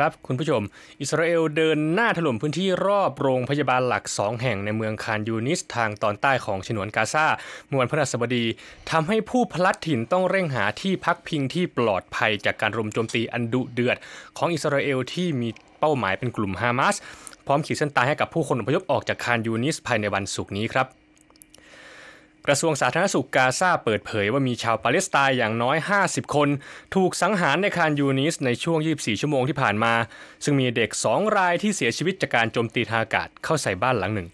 ครับคุณผู้ชม อิสราเอลเดินหน้าถล่มพื้นที่รอบโรงพยาบาลหลักสองแห่งในเมืองคานยูนิสทางตอนใต้ของฉนวนกาซาเมื่อวันพฤหัสบดีทำให้ผู้พลัดถิ่นต้องเร่งหาที่พักพิงที่ปลอดภัยจากการรุมโจมตีอันดุเดือด ของอิสราเอลที่มีเป้าหมายเป็นกลุ่มฮามาส พร้อมขีดเส้นตายให้กับผู้คนอพยพออกจากคานยูนิสภายในวันศุกร์นี้ครับระทรวงสาธารณสุขกาซาเปิดเผยว่ามีชาวปาเลสไตน์อย่างน้อย 50 คน ถูกสังหารในคานยูนิสในช่วง 24 ชั่วโมงที่ผ่านมา ซึ่งมีเด็ก 2 รายที่เสียชีวิตจากการโจมตีทางอากาศเข้าใส่บ้านหลังหนึ่ง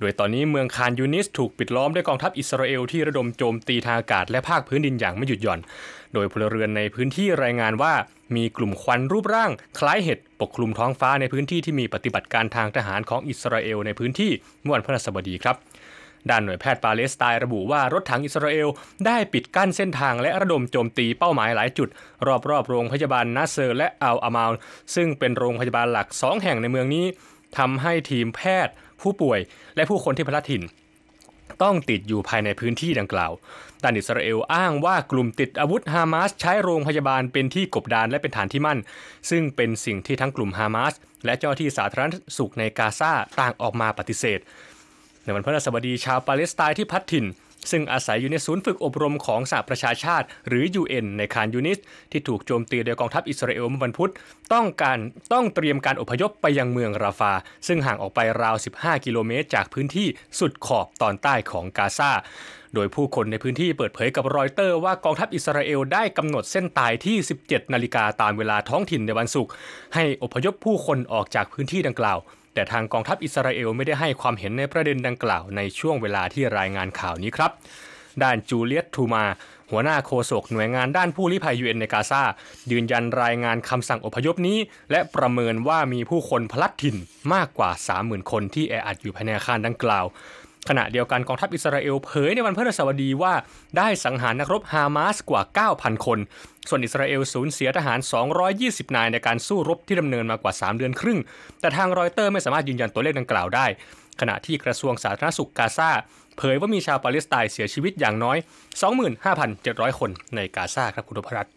โดยตอนนี้เมืองคานยูนิสถูกปิดล้อมด้วยกองทัพอิสราเอลที่ระดมโจมตีทางอากาศและภาคพื้นดินอย่างไม่หยุดหย่อน โดยพลเรือนในพื้นที่รายงานว่ามีกลุ่มควันรูปร่าง คล้ายเห็ดปกคลุมท้องฟ้าในพื้นที่ที่มีปฏิบัติการทางทหารของอิสราเอลในพื้นที่เมื่อวันพฤหัสบดีครับด้านหน่วยแพทย์ ปาเลสไตน์ระบุว่ารถถังอิสราเอลได้ปิดกั้นเส้นทางและระดมโจมตีเป้าหมายหลายจุดรอบๆ โรงพยาบาลนาเซอร์ และอัลอามาลซึ่งเป็นโรงพยาบาลหลักสองแห่งในเมืองนี้ทำให้ทีมแพทย์ผู้ป่วย และผู้คนที่พลัดถิ่น ต้องติดอยู่ภายในพื้นที่ดังกล่าวด้านอิสราเอลอ้างว่ากลุ่มติดอาวุธฮามาส ใช้โรงพยาบาลเป็นที่กบดานและเป็นฐานที่มั่น ซึ่งเป็นสิ่งที่ทั้งกลุ่มฮามาสและเจ้าที่สาธารณสุขในกาซาต่างออกมาปฏิเสธในวันพฤหัสบดีชาวปาเลสไตน์ที่พัดถิ่น ซึ่งอาศัยอยู่ในศูนย์ฝึกอบรมของสหประชาชาติ หรือ UN ในคานยูนิส ที่ถูกโจมตีโดยกองทัพอิสราเอลเมื่อวันพุธต้องการต้องเตรียมการอพยพไปยังเมืองราฟา ซึ่งห่างออกไปราว 15 กิโลเมตรจากพื้นที่สุดขอบตอนใต้ของกาซาโดยผู้คนในพื้นที่เปิดเผยกับรอยเตอร์ว่ากองทัพอิสราเอลได้กำหนดเส้นตายที่ 17 นาฬิกาตามเวลาท้องถิ่นในวันศุกร์ให้อพยพผู้คนออกจากพื้นที่ดังกล่าวแต่ทางกองทัพอิสราเอลไม่ได้ให้ความเห็นในประเด็นดังกล่าวในช่วงเวลาที่รายงานข่าวนี้ครับ ด้านจูเลียตทูมา หัวหน้าโฆษกหน่วยงานด้านผู้ลี้ภัยยูเอ็นในกาซายืนยันรายงานคำสั่งอพยพนี้ และประเมินว่ามีผู้คนพลัดถิ่นมากกว่า 30,000 คนที่แออัดอยู่ภายในอาคารดังกล่าวขณะเดียวกันกองทัพอิสราเอลเผยในวันพฤหัสบดีว่าได้สังหารนักรบฮามาสกว่า 9,000 คน ส่วนอิสราเอลสูญเสียทหาร 220 นายในการสู้รบที่ดำเนินมากว่า 3 เดือนครึ่ง แต่ทางรอยเตอร์ไม่สามารถยืนยันตัวเลขดังกล่าวได้ ขณะที่กระทรวงสาธารณสุขกาซาเผยว่ามีชาวปาเลสไตน์เสียชีวิตอย่างน้อย 25,700 คนในกาซาครับคุณพรัต